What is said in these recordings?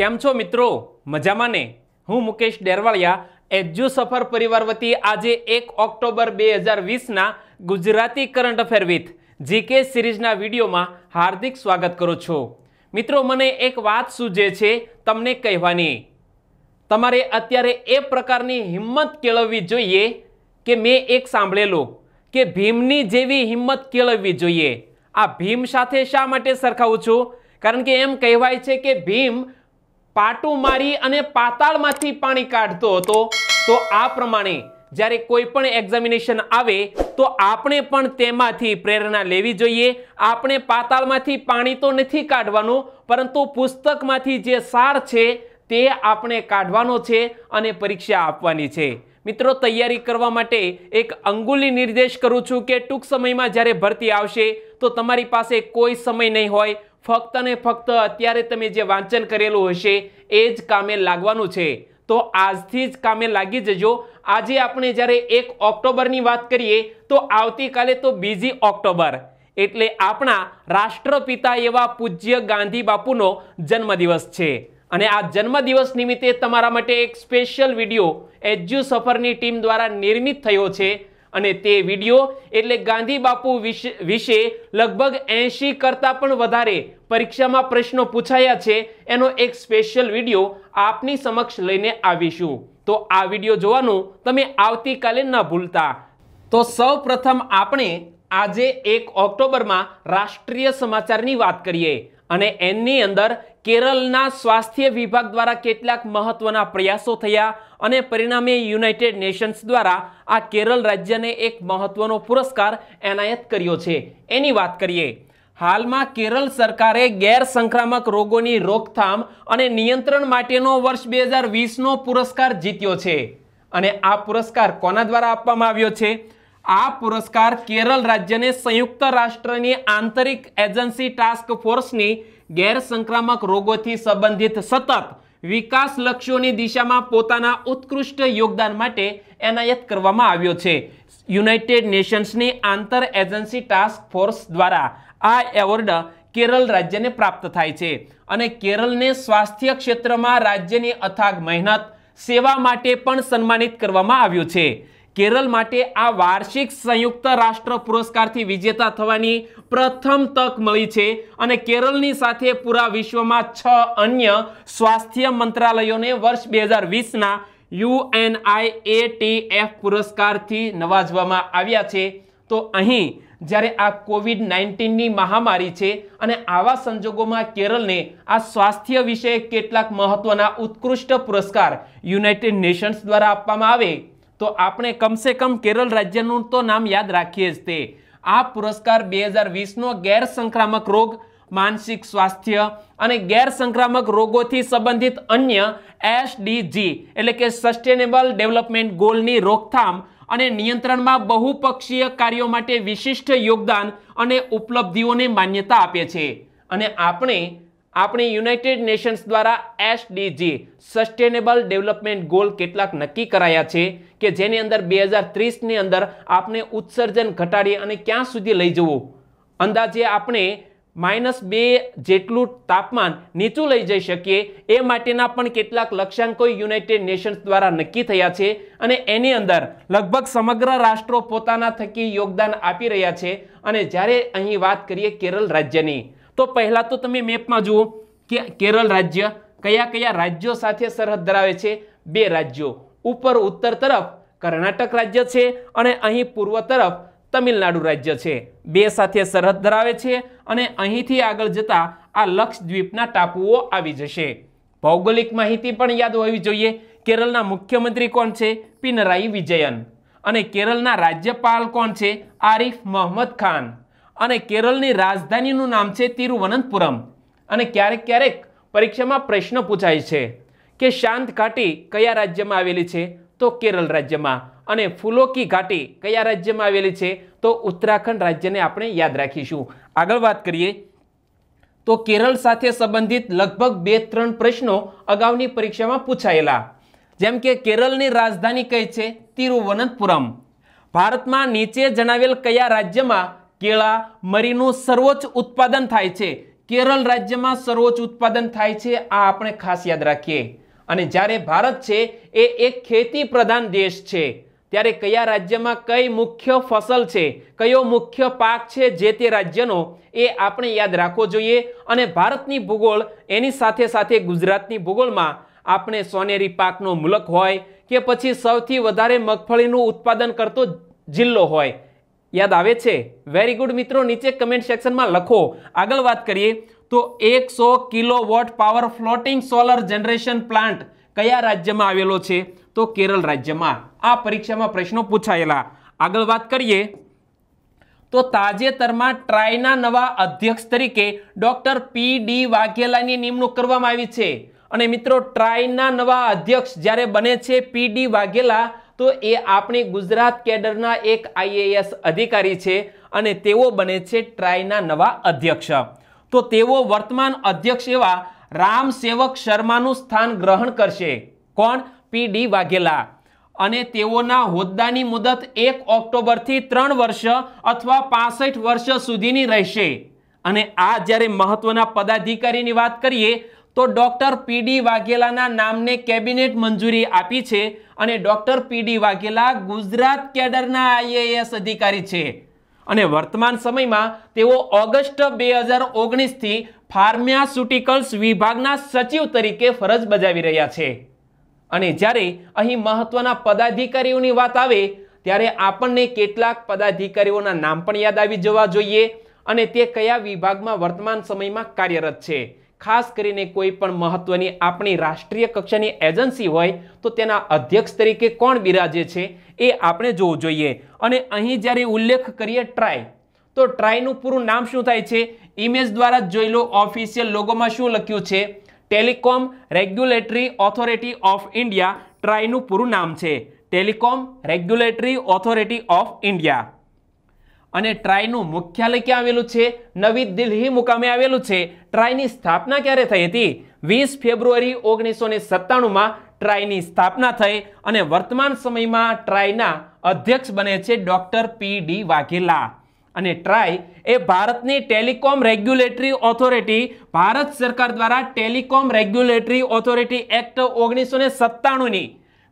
કેમ છો મિત્રો મજામાં ને હું મુકેશ ડેરવાળિયા એજ્યુ સફર પરિવાર વતી આજે એક ઓક્ટોબર બે હજાર વીસના Gujarati current affair with GK સિરીઝના વિડીયોમાં હાર્દિક સ્વાગત કરું છું મિત્રો મને એક વાત સૂજે છે તમને કહેવાની તમારે અત્યારે એ પ્રકારની હિંમત કેળવવી જોઈએ કે મેં એક સાંભળેલું કે ભીમની જેવી હિંમત કેળવવી જોઈએ આ ભીમ સાથે શા માટે સરખાવું છું કારણ કે એમ કહેવાય છે કે ભીમ પાટું મારી અને પાતાળમાંથી પાણી કાઢતો હતો તો આ પ્રમાણે જ્યારે કોઈ પણ એક્ઝામિનેશન આવે તો આપણે પણ તેમાંથી પ્રેરણા લેવી જોઈએ આપણે પાતાળમાંથી પાણી તો નથી કાઢવાનું પરંતુ પુસ્તકમાંથી જે સાર છે તે આપણે કાઢવાનો છે અને પરીક્ષા આપવાની છે મિત્રો તૈયારી કરવા માટે એક અંગુલી નિર્દેશ કરું છું કે ટૂંક સમયમાં જ્યારે ભરતી આવશે તો તમારી પાસે કોઈ સમય નહીં હોય ફક્ત ને ફક્ત અત્યારે તમે જે વાંચન કરેલું હશે એ જ કામે લાગવાનું છે તો આજથી જ કામે લાગી જજો આજે આપણે જ્યારે એક ઓક્ટોબરની વાત કરીએ તો આવતીકાલે તો બીજી ઓક્ટોબર એટલે આપણા રાષ્ટ્રપિતા એવા પૂજ્ય ગાંધી બાપુનો જન્મદિવસ છે અને આ જન્મદિવસ નિમિત્તે તમારા માટે એક સ્પેશિયલ વિડીયો એજ્યુ સફરની ટીમ દ્વારા નિર્મિત થયો છે અને તે વિડીયો એટલે ગાંધી બાપુ વિશે લગભગ એંશી કરતાં પણ વધારે પરીક્ષામાં પ્રશ્નો પૂછાયા છે એનો એક સ્પેશિયલ વિડીયો આપની સમક્ષ લઈને આવીશું તો આ વિડીયો જોવાનું તમે આવતીકાલે ન ભૂલતા તો સૌ આપણે આજે એક ઓક્ટોબરમાં રાષ્ટ્રીય સમાચારની વાત કરીએ અને એની અંદર કેરળના સ્વાસ્થ્ય વિભાગ દ્વારા કેટલાક મહત્વના પ્રયાસો થયા અને પરિણામે યુનાઇટેડ નેશન્સ દ્વારા આ કેરળ રાજ્યને એક મહત્વનો પુરસ્કાર એનાયત કર્યો છે એની વાત કરીએ હાલમાં કેરળ સરકારે ગેરસંક્રામક રોગોની રોકથામ અને નિયંત્રણ માટેનો વર્ષ બે હજાર વીસનો પુરસ્કાર જીત્યો છે અને આ પુરસ્કાર કોના દ્વારા આપવામાં આવ્યો છે આ પુરસ્કાર કેરળ રાજ્યને સંયુક્ત રાષ્ટ્રની આંતરિક એજન્સી ટાસ્ક ફોર્સની ગેરસંક્રામક રોગોથી સંબંધિત સતત વિકાસ લક્ષ્યોની દિશામાં પોતાના ઉત્કૃષ્ટ યોગદાન માટે એનાયત કરવામાં આવ્યો છે યુનાઇટેડ નેશન્સની આંતર એજન્સી ટાસ્ક ફોર્સ દ્વારા આ એવોર્ડ કેરળ રાજ્યને પ્રાપ્ત થાય છે અને કેરળને સ્વાસ્થ્ય ક્ષેત્રમાં રાજ્યની અથાગ મહેનત સેવા માટે પણ સન્માનિત કરવામાં આવ્યું છે કેરલ માટે આ વાર્ષિક સંયુક્ત રાષ્ટ્ર પુરસ્કારથી વિજેતા થવાની પ્રથમ તક મળી છે અને કેરળની સાથે પૂરા વિશ્વમાં છ અન્ય સ્વાસ્થ્ય મંત્રાલયોને વર્ષ બે હજાર વીસના યુએનઆઈએટીએફ પુરસ્કારથી નવાજવામાં આવ્યા છે તો અહીં જ્યારે આ કોવિડ નાઇન્ટીનની મહામારી છે અને આવા સંજોગોમાં કેરળને આ સ્વાસ્થ્ય વિશે કેટલાક મહત્વના ઉત્કૃષ્ટ પુરસ્કાર યુનાઇટેડ નેશન્સ દ્વારા આપવામાં આવે તો આપણે કમસે કમ કેરળ રાજ્યનું તો નામ યાદ રાખીએ જ તે આ પુરસ્કાર બે હજાર વીસનો ગેરસંક્રામક રોગ માનસિક સ્વાસ્થ્ય અને ગેરસંક્રામક રોગોથી સંબંધિત અન્ય એસડીજી એટલે કે સસ્ટેનેબલ ડેવલપમેન્ટ ગોલની રોકથામ અને નિયંત્રણમાં બહુપક્ષીય કાર્યો માટે વિશિષ્ટ યોગદાન અને ઉપલબ્ધિઓને માન્યતા આપે છે અને આપણે આપણે યુનાઇટેડ નેશન્સ દ્વારા એસડીજી સસ્ટેનેબલ ડેવલપમેન્ટ ગોલ કેટલાક નક્કી કરાયા છે કે જેની અંદર બે હજાર ત્રીસની અંદર આપણે ઉત્સર્જન ઘટાડી અને ક્યાં સુધી લઈ જવું અંદાજે આપણે માઇનસ બે જેટલું તાપમાન નીચું લઈ જઈ શકીએ એ માટેના પણ કેટલાક લક્ષ્યાંકો યુનાઇટેડ નેશન્સ દ્વારા નક્કી થયા છે અને એની અંદર લગભગ સમગ્ર રાષ્ટ્રો પોતાના થકી યોગદાન આપી રહ્યા છે અને જ્યારે અહીં વાત કરીએ કેરળ રાજ્યની તો પહેલાં તો તમે મેપમાં જુઓ કે કેરળ રાજ્ય કયા કયા રાજ્યો સાથે સરહદ ધરાવે છે બે રાજ્યો ઉપર ઉત્તર તરફ કર્ણાટક રાજ્ય છે અને અહીં પૂર્વ તરફ તમિલનાડુ રાજ્ય છે બે સાથે સરહદ ધરાવે છે અને અહીંથી આગળ જતાં આ લક્ષદ્વીપના ટાપુઓ આવી જશે ભૌગોલિક માહિતી પણ યાદ હોવી જોઈએ કેરળના મુખ્યમંત્રી કોણ છે પિનરાઈ વિજયન અને કેરળના રાજ્યપાલ કોણ છે આરિફ મોહમ્મદ ખાન અને કેરળની રાજધાનીનું નામ છે તિરુવનંતપુરમ અને ક્યારેક ક્યારેક પરીક્ષામાં પ્રશ્ન પૂછાય છે કે શાંત ઘાટી કયા રાજ્યમાં આવેલી છે તો કેરળ રાજ્યમાં અને ફૂલોકી ઘાટી કયા રાજ્યમાં આવેલી છે તો ઉત્તરાખંડ રાજ્યને આપણે યાદ રાખીશું આગળ વાત કરીએ તો કેરળ સાથે સંબંધિત લગભગ બે ત્રણ પ્રશ્નો અગાઉની પરીક્ષામાં પૂછાયેલા જેમ કે કેરળની રાજધાની કઈ છે તિરુવનંતપુરમ ભારતમાં નીચે જણાવેલ કયા રાજ્યમાં કેળા મરીનું સર્વોચ્ચ ઉત્પાદન થાય છે કેરળ રાજ્યમાં સર્વોચ્ચ ઉત્પાદન થાય છે આ આપણે ખાસ યાદ રાખીએ અને જ્યારે ભારત છે એ એક ખેતી પ્રધાન દેશ છે ત્યારે કયા રાજ્યમાં કઈ મુખ્ય ફસલ છે કયો મુખ્ય પાક છે જે તે રાજ્યનો એ આપણે યાદ રાખવો જોઈએ અને ભારતની ભૂગોળ એની સાથે સાથે ગુજરાતની ભૂગોળમાં આપણે સોનેરી પાકનો મુલક હોય કે પછી સૌથી વધારે મગફળીનું ઉત્પાદન કરતો જિલ્લો હોય યાદ આવે છે વેરી ગુડ મિત્રો નીચે કમેન્ટ સેક્શનમાં લખો આગળ વાત કરીએ તો એકસો kilowatt power floating solar generation plant કયા રાજ્યમાં આવેલો છે તો કેરળ રાજ્યમાં આ પરીક્ષામાં પ્રશ્નો પૂછાયેલા આગળ વાત કરીએ તો તાજેતરમાં ટ્રાયના નવા અધ્યક્ષ તરીકે ડોક્ટર પી ડી વાઘેલાની નિમણૂક કરવામાં આવી છે અને મિત્રો ટ્રાયના નવા અધ્યક્ષ જ્યારે બને છે પી ડી વાઘેલા તો એ આપણી ગુજરાત કેડરના એક આઈએએસ અધિકારી છે અને તેઓ બને છે ટ્રાયના નવા અધ્યક્ષ તો તેઓ વર્તમાન અધ્યક્ષ એવા રામ સેવક શર્માનું સ્થાન ગ્રહણ કરશે કોણ પી ડી વાઘેલા અને તેઓના હોદ્દાની મુદત એક ઓક્ટોબરથી ત્રણ વર્ષ અથવા પાસઠ વર્ષ સુધીની રહેશે અને આ જ્યારે મહત્વના પદાધિકારીની વાત કરીએ તો ડૉક્ટર પીડી વાઘેલાના નામને કેબિનેટ મંજૂરી આપી છે અને ડૉક્ટર પીડી વાઘેલા ગુજરાત કેડરના આઈએએસ અધિકારી છે અને વર્તમાન સમયમાં તેઓ ઓગસ્ટ બે હજાર ઓગણીસથી ફાર્માસ્યુટિકલ્સ વિભાગના સચિવ તરીકે ફરજ બજાવી રહ્યા છે અને જ્યારે અહીં મહત્વના પદાધિકારીઓની વાત આવે ત્યારે આપણને કેટલાક પદાધિકારીઓના નામ પણ યાદ આવી જવા જોઈએ અને તે કયા વિભાગમાં વર્તમાન સમયમાં કાર્યરત છે ખાસ કરીને કોઈ પણ મહત્વની આપણી રાષ્ટ્રીય કક્ષાની એજન્સી હોય તો તેના અધ્યક્ષ તરીકે કોણ બિરાજે છે એ આપણે જોવું જોઈએ અને અહીં જ્યારે ઉલ્લેખ કરીએ ટ્રાય તો ટ્રાયનું પૂરું નામ શું થાય છે ઇમેજ દ્વારા જ જોઈ લો ઓફિશિયલ લોગોમાં શું લખ્યું છે Telecom Regulatory Authority of India ટ્રાયનું પૂરું નામ છે Telecom Regulatory Authority of India અને ટ્રાયનું મુખ્યાલય ક્યાં આવેલું છે નવી દિલ્હી મુકામે આવેલું છે ટ્રાયની સ્થાપના ક્યારે થઈ હતી વીસ ફેબ્રુઆરી ઓગણીસો ને સત્તાણુંમાં ટ્રાયની સ્થાપના થઈ અને વર્તમાન સમયમાં ટ્રાયના અધ્યક્ષ બને છે ડૉક્ટર પી ડી વાઘેલા અને ટ્રાય એ ભારતની ટેલિકોમ રેગ્યુલેટરી ઓથોરિટી ભારત સરકાર દ્વારા ટેલિકોમ રેગ્યુલેટરી ઓથોરિટી એક્ટ ઓગણીસો ને સત્તાણુંની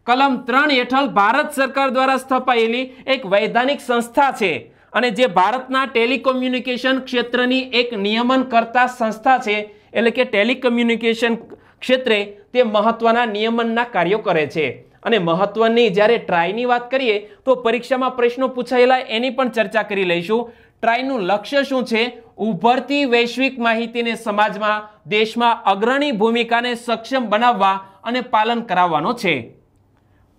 કલમ ત્રણ હેઠળ ભારત સરકાર દ્વારા સ્થપાયેલી એક વૈધાનિક સંસ્થા છે અને જે ભારતના ટેલિકોમ્યુનિકેશન ક્ષેત્રની એક નિયમનકર્તા સંસ્થા છે એટલે કે ટેલિકમ્યુનિકેશન ક્ષેત્રે તે મહત્વના નિયમનના કાર્યો કરે છે અને મહત્વની જ્યારે ટ્રાયની વાત કરીએ તો પરીક્ષામાં પ્રશ્નો પૂછાયેલા એની પણ ચર્ચા કરી લઈશું ટ્રાયનું લક્ષ્ય શું છે ઉભરતી વૈશ્વિક માહિતીને સમાજમાં દેશમાં અગ્રણી ભૂમિકાને સક્ષમ બનાવવા અને પાલન કરાવવાનો છે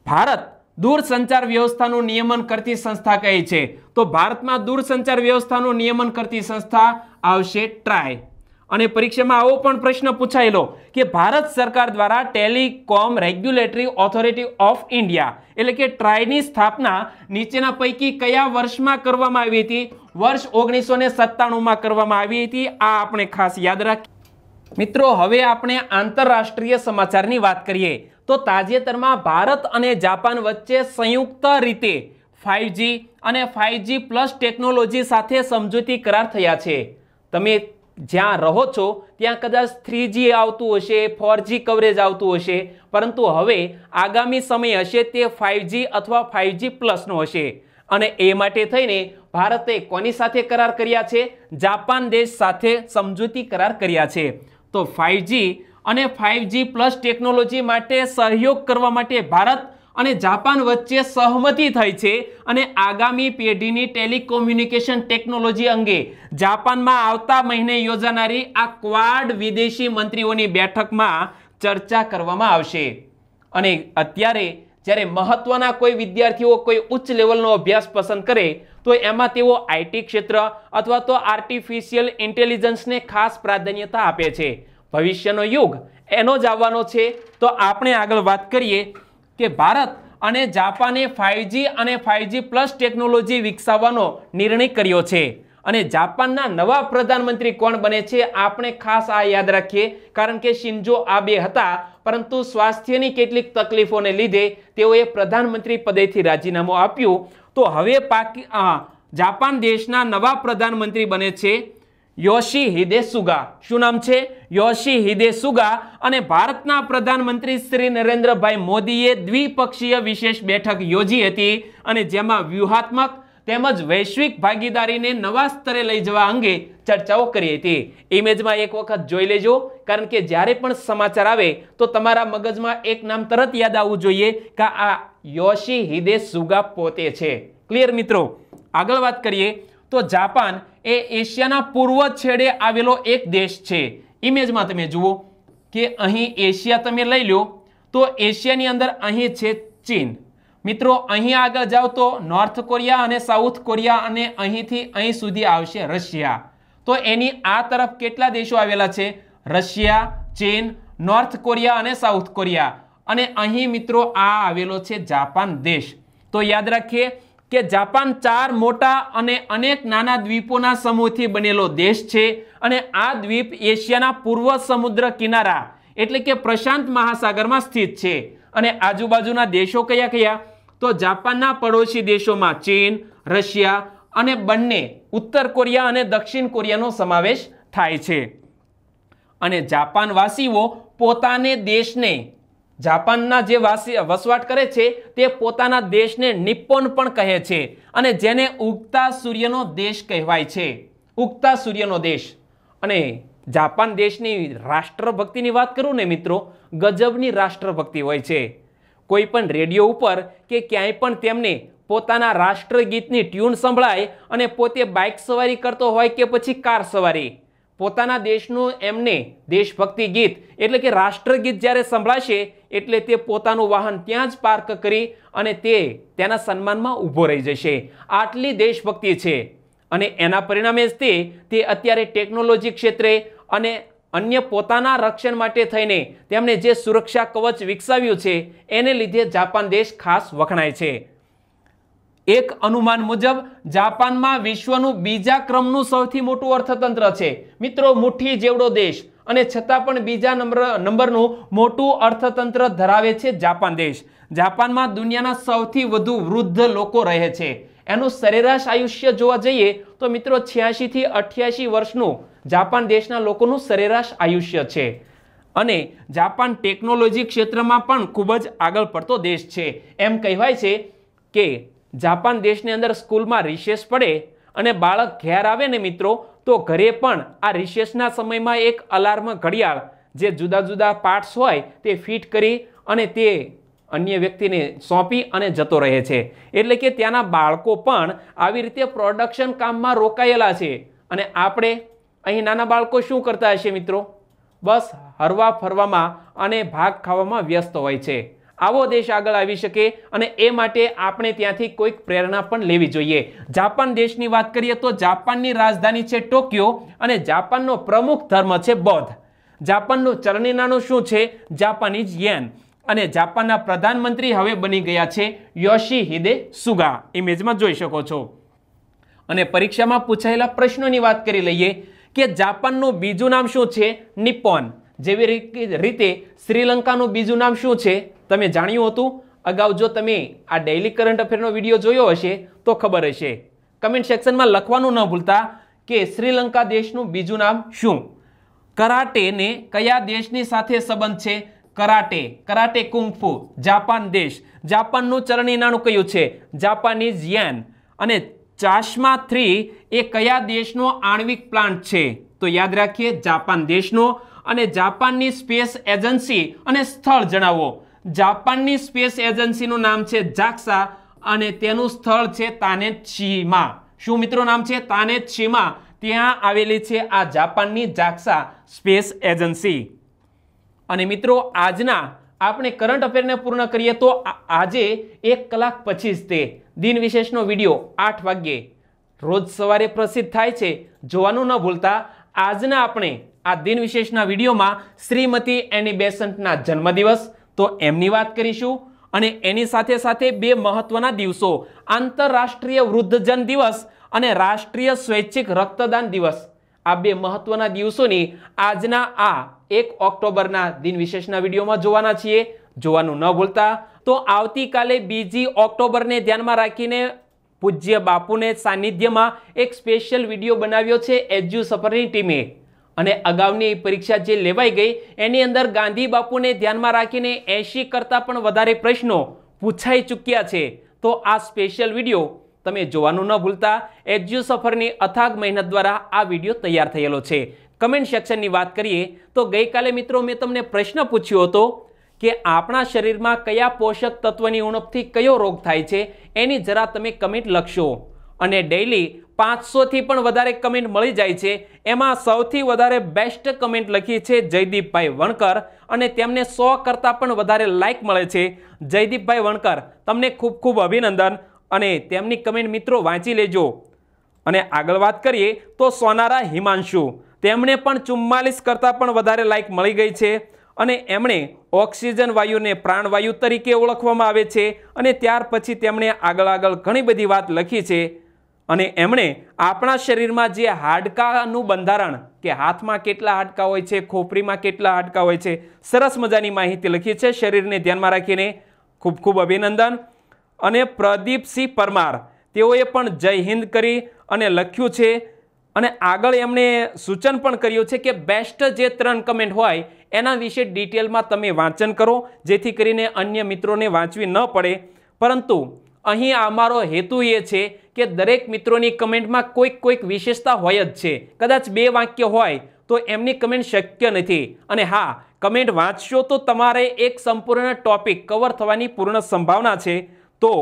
ભારત દૂરસંચાર વ્યવસ્થાનું નિયમન કરતી સંસ્થા કહે છે તો ભારતમાં દૂરસંચાર વ્યવસ્થાનું નિયમન કરતી સંસ્થા આવશે ટ્રાય અને પરીક્ષામાં આવો પણ પ્રશ્ન પૂછાયેલો કે ભારત સરકાર દ્વારા Telecom Regulatory Authority of India એટલે કે ટ્રાયની સ્થાપના નીચેના પૈકી કયા વર્ષમાં કરવામાં આવી હતી વર્ષ ઓગણીસો ને સત્તાણુંમાં કરવામાં આવી હતી આ આપણે ખાસ યાદ રાખીએ મિત્રો હવે આપણે આંતરરાષ્ટ્રીય સમાચારની વાત કરીએ તો તાજેતરમાં ભારત અને જાપાન વચ્ચે સંયુક્ત રીતે ફાઇવજી અને ફાઇવજી પ્લસ ટેકનોલોજી સાથે સમજૂતી કરાર થયા છે તમે જ્યાં રહો છો ત્યાં કદાચ થ્રીજી આવતું હશે ફોરજી કવરેજ આવતું હશે પરંતુ હવે આગામી સમય હશે તે ફાઇવજી અથવા ફાઇવજી પ્લસનો હશે અને એ માટે થઈને ભારતે કોની સાથે કરાર કર્યા છે જાપાન દેશ સાથે સમજૂતી કરાર કર્યા છે તો ફાઇવજી અને ફાઇવજી પ્લસ ટેકનોલોજી માટે સહયોગ કરવા માટે ભારત અને જાપાન વચ્ચે સહમતિ થઈ છે અને આગામી પેઢીની ટેલિકોમ્યુનિકેશન ટેકનોલોજી અંગે જાપાનમાં આવતા મહિને યોજાનારી આ ક્વાડ વિદેશી મંત્રીઓની બેઠકમાં ચર્ચા કરવામાં આવશે અને અત્યારે જ્યારે મહત્વના કોઈ વિદ્યાર્થીઓ કોઈ ઉચ્ચ લેવલનો અભ્યાસ પસંદ કરે તો એમાં તેઓ આઈટી ક્ષેત્ર અથવા તો આર્ટિફિશિયલ ઇન્ટેલિજન્સને ખાસ પ્રાધાન્યતા આપે છે ભવિષ્યનો યુગ એનો જ આવવાનો છે તો આપણે આગળ વાત કરીએ કે ભારત અને જાપાને ફાઇવજી અને ફાઇવજી પ્લસ ટેકનોલોજી વિકસાવવાનો નિર્ણય કર્યો છે અને જાપાનના નવા પ્રધાનમંત્રી કોણ બને છે આપણે ખાસ આ યાદ રાખીએ કારણ કે શિન્જો આબે હતા પરંતુ સ્વાસ્થ્યની કેટલીક તકલીફોને લીધે તેઓએ પ્રધાનમંત્રી પદેથી રાજીનામું આપ્યું તો હવે પાકી જાપાન દેશના નવા પ્રધાનમંત્રી બને છે યોશી હિદે સુગા શું નામ છે યોશી હિદે સુગા અને ભારતના પ્રધાનમંત્રી શ્રી નરેન્દ્રભાઈ મોદીએ દ્વિપક્ષીય વિશેષ બેઠક યોજી હતી અને જેમાં વ્યૂહાત્મક તેમજ વૈશ્વિક ભાગીદારીને નવા સ્તરે લઈ જવા અંગે ચર્ચાઓ કરી હતી ઇમેજમાં એક વખત જોઈ લેજો કારણ કે જ્યારે પણ સમાચાર આવે તો તમારા મગજમાં એક નામ તરત યાદ આવવું જોઈએ કે આ યોશી હિદે સુગા પોતે છે ક્લિયર મિત્રો આગળ વાત કરીએ તો જાપાન એ એશિયાના પૂર્વ છેડે આવેલો એક દેશ છે ઇમેજમાં તમે જુઓ કે અહીં એશિયા તમે લઈ લો તો એશિયાની અંદર અહીં છે ચીન મિત્રો અહીં આગળ જાઓ તો નોર્થ કોરિયા અને સાઉથ કોરિયા અને અહીંથી અહીં સુધી આવશે રશિયા તો એની આ તરફ કેટલા દેશો આવેલા છે રશિયા ચીન નોર્થ કોરિયા અને સાઉથ કોરિયા અને અહીં મિત્રો આ આવેલો છે જાપાન દેશ તો યાદ રાખીએ કે જાપાન ચાર મોટા અને અનેક નાના દ્વીપોના સમૂહથી બનેલો દેશ છે અને આ દ્વીપ એશિયાના પૂર્વ સમુદ્ર કિનારા એટલે કે પ્રશાંત મહાસાગરમાં સ્થિત છે અને આજુબાજુના દેશો કયા કયા તો જાપાનના પડોશી દેશોમાં ચીન રશિયા અને બંને ઉત્તર કોરિયા અને દક્ષિણ કોરિયાનો સમાવેશ થાય છે અને જાપાનવાસીઓ પોતાને દેશને જાપાનના જે વાસી વસવાટ કરે છે તે પોતાના દેશને નિપ્પોન પણ કહે છે અને જેને ઉગતા સૂર્યનો દેશ કહેવાય છે ઉગતા સૂર્યનો દેશ અને જાપાન દેશની રાષ્ટ્રભક્તિની વાત કરું ને મિત્રો ગજબની રાષ્ટ્રભક્તિ હોય છે કોઈ પણ રેડિયો ઉપર કે ક્યાંય પણ તેમને પોતાના રાષ્ટ્રગીતની ટ્યુન સંભળાય અને પોતે બાઇક સવારી કરતો હોય કે પછી કાર સવારી પોતાના દેશનું એમને દેશભક્તિ ગીત એટલે કે રાષ્ટ્રગીત જ્યારે સંભળાશે એટલે તે પોતાનું વાહન ત્યાં જ પાર્ક કરી અને તે તેના સન્માનમાં ઊભો રહી જશે આટલી દેશભક્તિ છે અને એના પરિણામે જ તે તે અત્યારે ટેકનોલોજી ક્ષેત્રે અને અન્ય પોતાના રક્ષણ માટે થઈને તેમણે જે સુરક્ષા કવચ વિકસાવ્યું છે એને લીધે જાપાન દેશ ખાસ વખણાય છે એક અનુમાન મુજબ જાપાનમાં વિશ્વનું બીજા ક્રમનું સૌથી મોટું અર્થતંત્ર છે મિત્રો મુઠ્ઠી જેવડો દેશ અને છતાં પણ બીજા નંબર નંબરનું મોટું અર્થતંત્ર ધરાવે છે જાપાન દેશ જાપાનમાં દુનિયાના સૌથી વધુ વૃદ્ધ લોકો રહે છે એનું સરેરાશ આયુષ્ય જોવા જઈએ તો મિત્રો છ્યાસીથી અઠ્યાસી વર્ષનું જાપાન દેશના લોકોનું સરેરાશ આયુષ્ય છે અને જાપાન ટેકનોલોજી ક્ષેત્રમાં પણ ખૂબ જ આગળ પડતો દેશ છે એમ કહેવાય છે કે જાપાન દેશની અંદર સ્કૂલમાં રિસેસ પડે અને બાળક ઘેર આવે ને મિત્રો તો ઘરે પણ આ રિસેસના સમયમાં એક અલાર્મ ઘડિયાળ જે જુદા જુદા પાર્ટ્સ હોય તે ફિટ કરી અને તે અન્ય વ્યક્તિને સોંપી અને જતો રહે છે એટલે કે ત્યાંના બાળકો પણ આવી રીતે પ્રોડક્શન કામમાં રોકાયેલા છે અને આપણે અહીં નાના બાળકો શું કરતા હશે મિત્રો બસ હરવા ફરવામાં અને ભાગ ખાવામાં વ્યસ્ત હોય છે આવો દેશ આગળ આવી શકે અને એ માટે આપણે ત્યાંથી કોઈક પ્રેરણા પણ લેવી જોઈએ જાપાન દેશની વાત કરીએ તો જાપાનની રાજધાની છે ટોક્યો અને જાપાનનો પ્રમુખ ધર્મ છે બૌદ્ધ જાપાનનું ચરણીનાનું શું છે જાપાનીઝ યેન અને જાપાનના પ્રધાનમંત્રી હવે બની ગયા છે યોશી હિદે સુગા ઇમેજમાં જોઈ શકો છો અને પરીક્ષામાં પૂછાયેલા પ્રશ્નોની વાત કરી લઈએ કે જાપાનનું બીજું નામ શું છે નિપ્પોન જેવી રીતે શ્રીલંકાનું બીજું નામ શું છે તમે જાણ્યું હતું અગાઉ જો તમે આ ડેઇલી કરંટ અફેરનો વિડીયો જોયો હશે તો ખબર હશે કમેન્ટ સેક્શનમાં લખવાનું ન ભૂલતા કે શ્રીલંકા દેશનું બીજું નામ શું કરાટેને કયા દેશની સાથે સંબંધ છે કરાટે કરાટે કુંગફુ જાપાન દેશ જાપાનનું ચરણી નાણું કયું છે જાપાનીઝ યેન અને ચાશ્મા થ્રી એ કયા દેશનો આણ્વિક પ્લાન્ટ છે તો યાદ રાખીએ જાપાન દેશનો અને જાપાનની સ્પેસ એજન્સી અને સ્થળ જણાવો જાપાનની સ્પેસ એજન્સીનું નામ છે જાક્સા અને તેનું સ્થળ છે તાનેચીમાં શું મિત્રો નામ છે તાનેચીમાં ત્યાં આવેલી છે આ જાપાનની જાક્સા સ્પેસ એજન્સી અને મિત્રો આજના આપણે કરંટ અફેરને પૂર્ણ કરીએ તો આજે એક કલાક પછી જ તે દિન વિશેષનો વિડીયો આઠ વાગ્યે રોજ સવારે પ્રસિદ્ધ થાય છે જોવાનું ન ભૂલતા આજના આપણે આ દિન વિશેષના વિડીયોમાં શ્રીમતી એની બેસન્ટના જન્મદિવસ તો એમની વાત કરીશું અને એની સાથે સાથે બે મહત્વના દિવસો આંતરરાષ્ટ્રીય વૃદ્ધજન દિવસ અને રાષ્ટ્રીય સ્વૈચ્છિક રક્તદાન દિવસ આ બે મહત્વના દિવસોની આજના આ એક ઓક્ટોબરના દિન વિશેષના વિડીયોમાં જોવાના છીએ જોવાનું ન ભૂલતા તો આવતીકાલે બીજી ઓક્ટોબરને ધ્યાનમાં રાખીને પૂજ્ય બાપુને સાનિધ્યમાં એક સ્પેશિયલ વિડીયો બનાવ્યો છે એજ્યુ સફરની ટીમે અને અગાઉની પરીક્ષા જે લેવાઈ ગઈ એની અંદર ગાંધી બાપુને ધ્યાનમાં રાખીને એંશી કરતાં પણ વધારે પ્રશ્નો પૂછાઈ ચૂક્યા છે તો આ સ્પેશિયલ વિડીયો તમે જોવાનું ન ભૂલતા એજ્યુ સફરની અથાગ મહેનત દ્વારા આ વિડીયો તૈયાર થયેલો છે કમેન્ટ સેક્શનની વાત કરીએ તો ગઈકાલે મિત્રો મેં તમને પ્રશ્ન પૂછ્યો હતો કે આપણા શરીરમાં કયા પોષક તત્વની ઉણપથી કયો રોગ થાય છે એની જરા તમે કમેન્ટ લખશો અને ડેઈલી પાંચસોથી પણ વધારે કમેન્ટ મળી જાય છે એમાં સૌથી વધારે બેસ્ટ કમેન્ટ લખી છે જયદીપભાઈ વણકર અને તેમને સો કરતાં પણ વધારે લાઇક મળે છે જયદીપભાઈ વણકર તમને ખૂબ ખૂબ અભિનંદન અને તેમની કમેન્ટ મિત્રો વાંચી લેજો અને આગળ વાત કરીએ તો સોનારા હિમાંશુ તેમણે પણ ચુમ્માલીસ કરતાં પણ વધારે લાઇક મળી ગઈ છે અને એમણે ઓક્સિજન વાયુને પ્રાણવાયુ તરીકે ઓળખવામાં આવે છે અને ત્યાર પછી તેમણે આગળ આગળ ઘણી બધી વાત લખી છે અને એમણે આપણા શરીરમાં જે હાડકાનું બંધારણ કે હાથમાં કેટલા હાડકા હોય છે ખોપરીમાં કેટલા હાડકા હોય છે સરસ મજાની માહિતી લખી છે શરીરને ધ્યાનમાં રાખીને ખૂબ ખૂબ અભિનંદન અને પ્રદીપસિંહ પરમાર તેઓએ પણ જય હિન્દ કરી અને લખ્યું છે અને આગળ એમણે સૂચન પણ કર્યું છે કે બેસ્ટ જે ત્રણ કમેન્ટ હોય એના વિશે ડિટેલમાં તમે વાંચન કરો જેથી કરીને અન્ય મિત્રોને વાંચવી ન પડે પરંતુ અહીં અમારો હેતુ એ છે કે દરેક મિત્રોની કમેન્ટમાં કોઈક કોઈક વિશેષતા હોય જ છે કદાચ બે વાક્ય હોય તો એમની કમેન્ટ શક્ય નથી અને હા કમેન્ટ વાંચશો તો તમારે એક સંપૂર્ણ ટોપિક કવર થવાની પૂર્ણ સંભાવના છે તો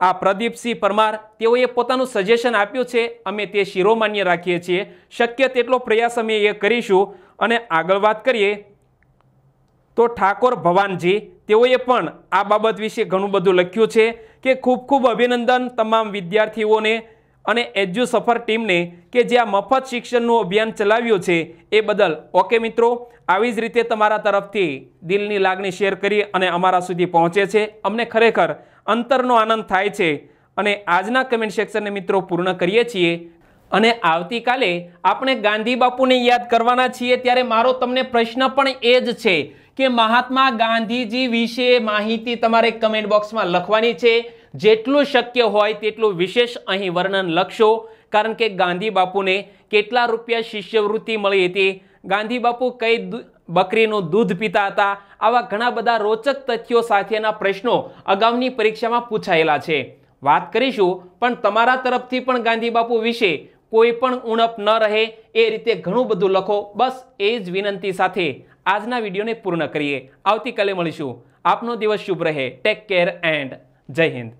આ પ્રદીપસિંહ પરમાર તેઓએ પોતાનું સજેશન આપ્યું છે અમે તે શિરોમાન્ય રાખીએ છીએ શક્ય તેટલો પ્રયાસ અમે એ કરીશું અને આગળ વાત કરીએ તો ઠાકોર ભવાનજી તેઓએ પણ આ બાબત વિશે ઘણું બધું લખ્યું છે કે ખૂબ ખૂબ અભિનંદન તમામ વિદ્યાર્થીઓને અને એજ્યુ સફર ટીમને કે જે આ મફત શિક્ષણનું અભિયાન ચલાવ્યું છે એ બદલ ઓકે મિત્રો આવી જ રીતે તમારા તરફથી દિલની લાગણી શેર કરી અને અમારા સુધી પહોંચે છે અમને ખરેખર અંતરનો આનંદ થાય છે અને આજના કમેન્ટ સેક્શનને મિત્રો પૂર્ણ કરીએ છીએ અને આવતીકાલે આપણે ગાંધી બાપુને યાદ કરવાના છીએ ત્યારે મારો તમને પ્રશ્ન પણ એ જ છે કે મહાત્મા ગાંધીજી વિશે માહિતી તમારે કમેન્ટ બોક્સમાં લખવાની છે જેટલું શક્ય હોય તેટલું વિશેષ અહીં વર્ણન લખશો કારણ કે ગાંધી બાપુને કેટલા રૂપિયા શિષ્યવૃત્તિ મળી હતી ગાંધી બાપુ કઈ બકરીનું દૂધ પીતા હતા આવા ઘણા બધા રોચક તથ્યો સાથેના પ્રશ્નો અગાઉની પરીક્ષામાં પૂછાયેલા છે વાત કરીશું પણ તમારા તરફથી પણ ગાંધી બાપુ વિશે કોઈ પણ ઉણપ ન રહે એ રીતે ઘણું બધું લખો બસ એ જ વિનંતી સાથે આજના વિડીયોને પૂર્ણ કરીએ આવતીકાલે મળીશું આપનો દિવસ શુભ રહે ટેક કેર એન્ડ જય હિન્દ